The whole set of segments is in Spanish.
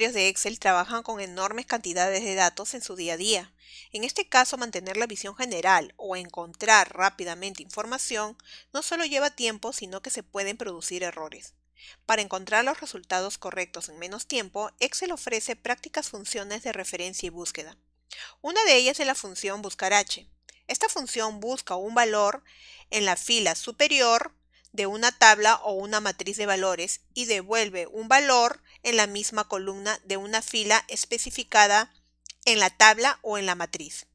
de Excel trabajan con enormes cantidades de datos en su día a día. En este caso, mantener la visión general o encontrar rápidamente información no solo lleva tiempo, sino que se pueden producir errores. Para encontrar los resultados correctos en menos tiempo, Excel ofrece prácticas funciones de referencia y búsqueda. Una de ellas es la función buscar H. Esta función busca un valor en la fila superior de una tabla o una matriz de valores y devuelve un valor en la misma columna de una fila especificada en la tabla o en la matriz.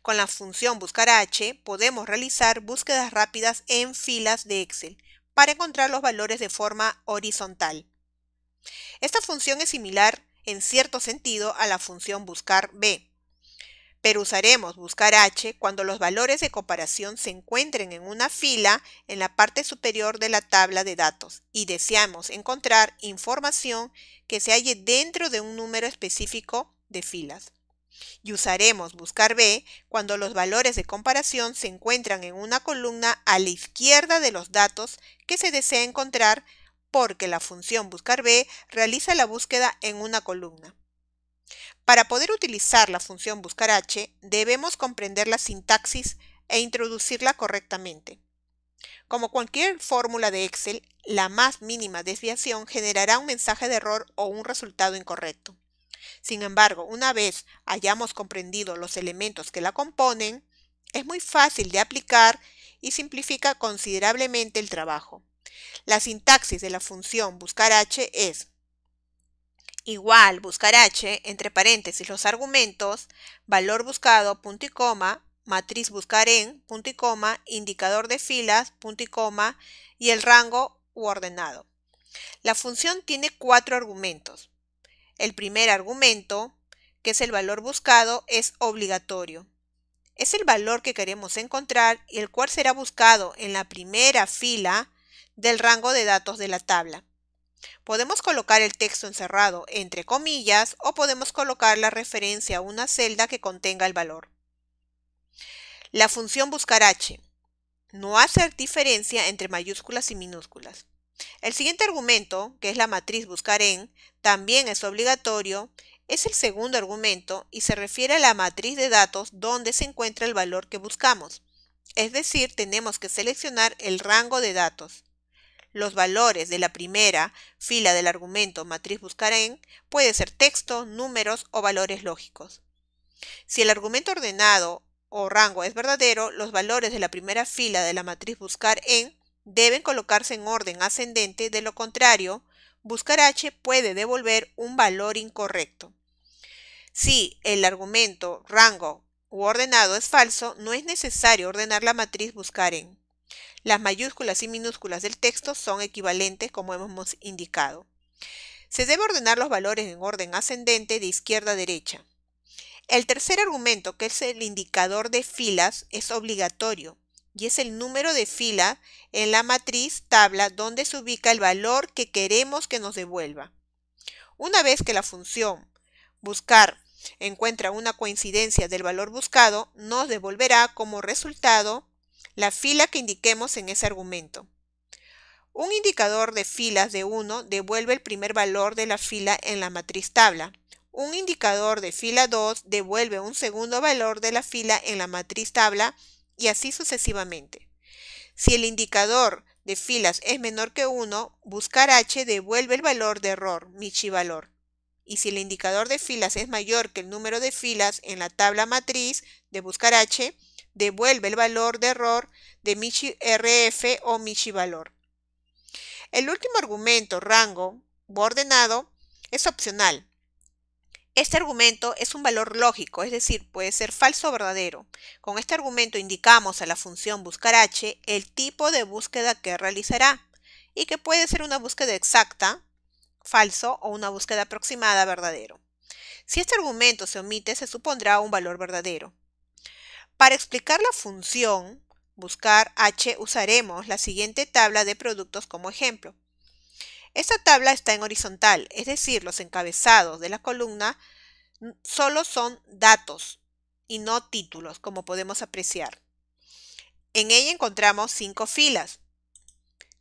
Con la función buscar h podemos realizar búsquedas rápidas en filas de Excel para encontrar los valores de forma horizontal. Esta función es similar en cierto sentido a la función buscar b, pero usaremos buscar h cuando los valores de comparación se encuentren en una fila en la parte superior de la tabla de datos y deseamos encontrar información que se halle dentro de un número específico de filas. Y usaremos buscar b cuando los valores de comparación se encuentran en una columna a la izquierda de los datos que se desea encontrar porque la función buscar b realiza la búsqueda en una columna. Para poder utilizar la función buscar h, debemos comprender la sintaxis e introducirla correctamente. Como cualquier fórmula de Excel, la más mínima desviación generará un mensaje de error o un resultado incorrecto. Sin embargo, una vez hayamos comprendido los elementos que la componen, es muy fácil de aplicar y simplifica considerablemente el trabajo. La sintaxis de la función buscar h es igual buscar H, entre paréntesis los argumentos, valor buscado, punto y coma, matriz buscar en, punto y coma, indicador de filas, punto y coma, y el rango u ordenado. La función tiene cuatro argumentos. El primer argumento, que es el valor buscado, es obligatorio. Es el valor que queremos encontrar y el cual será buscado en la primera fila del rango de datos de la tabla. Podemos colocar el texto encerrado entre comillas o podemos colocar la referencia a una celda que contenga el valor. La función buscar h no hace diferencia entre mayúsculas y minúsculas. El siguiente argumento, que es la matriz buscar en, también es obligatorio, es el segundo argumento y se refiere a la matriz de datos donde se encuentra el valor que buscamos. Es decir, tenemos que seleccionar el rango de datos los valores de la primera fila del argumento matriz buscar en puede ser texto, números o valores lógicos. Si el argumento ordenado o rango es verdadero, los valores de la primera fila de la matriz buscar en deben colocarse en orden ascendente, de lo contrario, buscar h puede devolver un valor incorrecto. Si el argumento rango u ordenado es falso, no es necesario ordenar la matriz buscar en. Las mayúsculas y minúsculas del texto son equivalentes como hemos indicado. Se debe ordenar los valores en orden ascendente de izquierda a derecha. El tercer argumento, que es el indicador de filas, es obligatorio y es el número de fila en la matriz tabla donde se ubica el valor que queremos que nos devuelva. Una vez que la función buscar encuentra una coincidencia del valor buscado, nos devolverá como resultado la fila que indiquemos en ese argumento. Un indicador de filas de 1 devuelve el primer valor de la fila en la matriz tabla. Un indicador de fila 2 devuelve un segundo valor de la fila en la matriz tabla y así sucesivamente. Si el indicador de filas es menor que 1, buscar h devuelve el valor de error, Michi valor. Y si el indicador de filas es mayor que el número de filas en la tabla matriz de buscar h, devuelve el valor de error de Michi RF o Michi valor. El último argumento, rango ordenado, es opcional. Este argumento es un valor lógico, es decir, puede ser falso o verdadero. Con este argumento indicamos a la función buscar h el tipo de búsqueda que realizará y que puede ser una búsqueda exacta, falso o una búsqueda aproximada, verdadero. Si este argumento se omite, se supondrá un valor verdadero. Para explicar la función buscar h usaremos la siguiente tabla de productos como ejemplo. Esta tabla está en horizontal, es decir, los encabezados de la columna solo son datos y no títulos, como podemos apreciar. En ella encontramos cinco filas.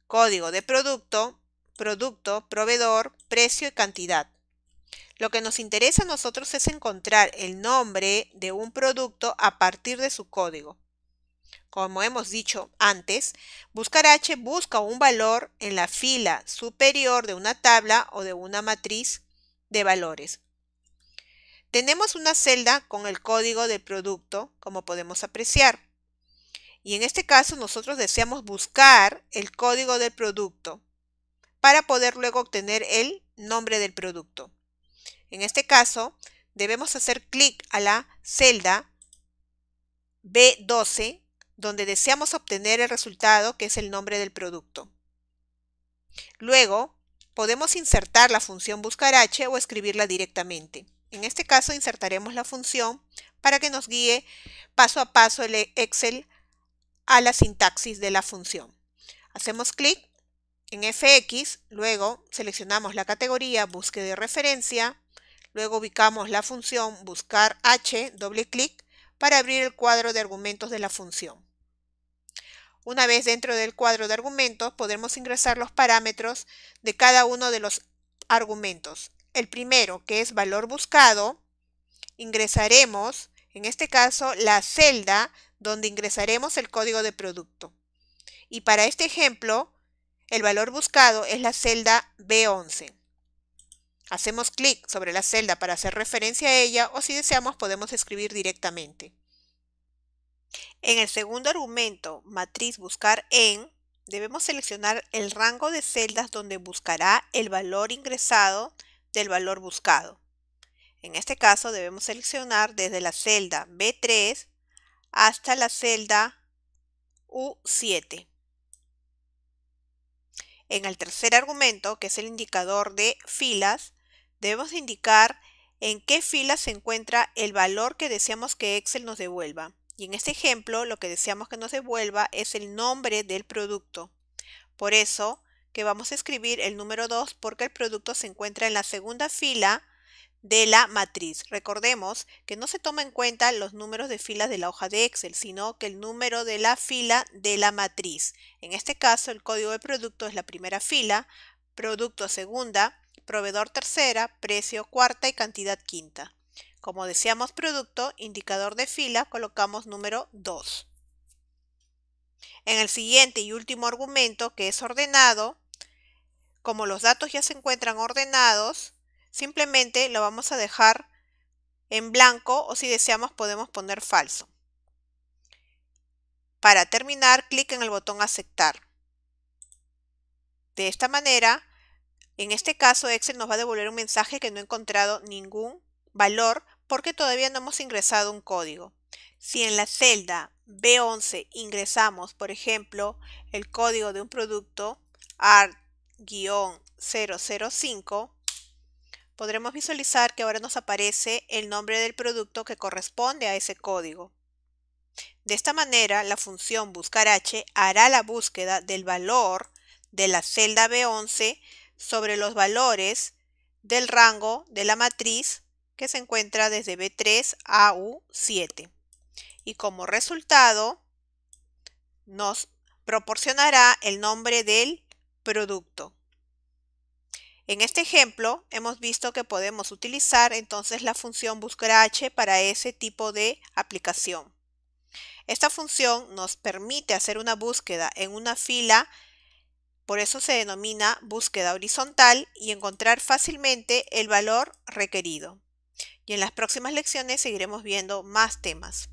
Código de producto, producto, proveedor, precio y cantidad. Lo que nos interesa a nosotros es encontrar el nombre de un producto a partir de su código. Como hemos dicho antes, Buscar H busca un valor en la fila superior de una tabla o de una matriz de valores. Tenemos una celda con el código del producto, como podemos apreciar. Y en este caso nosotros deseamos buscar el código del producto para poder luego obtener el nombre del producto. En este caso, debemos hacer clic a la celda B12, donde deseamos obtener el resultado, que es el nombre del producto. Luego, podemos insertar la función Buscar H o escribirla directamente. En este caso, insertaremos la función para que nos guíe paso a paso el Excel a la sintaxis de la función. Hacemos clic en FX, luego seleccionamos la categoría búsqueda de referencia, Luego ubicamos la función buscar h, doble clic, para abrir el cuadro de argumentos de la función. Una vez dentro del cuadro de argumentos, podemos ingresar los parámetros de cada uno de los argumentos. El primero, que es valor buscado, ingresaremos, en este caso, la celda donde ingresaremos el código de producto. Y para este ejemplo, el valor buscado es la celda B11. Hacemos clic sobre la celda para hacer referencia a ella o si deseamos podemos escribir directamente. En el segundo argumento, matriz buscar en, debemos seleccionar el rango de celdas donde buscará el valor ingresado del valor buscado. En este caso debemos seleccionar desde la celda B3 hasta la celda U7. En el tercer argumento, que es el indicador de filas, Debemos indicar en qué fila se encuentra el valor que deseamos que Excel nos devuelva. Y en este ejemplo, lo que deseamos que nos devuelva es el nombre del producto. Por eso, que vamos a escribir el número 2 porque el producto se encuentra en la segunda fila de la matriz. Recordemos que no se toma en cuenta los números de filas de la hoja de Excel, sino que el número de la fila de la matriz. En este caso, el código de producto es la primera fila, producto segunda, proveedor tercera, precio cuarta y cantidad quinta. Como deseamos producto, indicador de fila, colocamos número 2. En el siguiente y último argumento, que es ordenado, como los datos ya se encuentran ordenados, simplemente lo vamos a dejar en blanco o si deseamos podemos poner falso. Para terminar, clic en el botón aceptar. De esta manera en este caso, Excel nos va a devolver un mensaje que no ha encontrado ningún valor porque todavía no hemos ingresado un código. Si en la celda B11 ingresamos, por ejemplo, el código de un producto ART-005, podremos visualizar que ahora nos aparece el nombre del producto que corresponde a ese código. De esta manera, la función buscar H hará la búsqueda del valor de la celda B11 sobre los valores del rango de la matriz que se encuentra desde B3 a U7. Y como resultado nos proporcionará el nombre del producto. En este ejemplo hemos visto que podemos utilizar entonces la función buscar para ese tipo de aplicación. Esta función nos permite hacer una búsqueda en una fila por eso se denomina búsqueda horizontal y encontrar fácilmente el valor requerido. Y en las próximas lecciones seguiremos viendo más temas.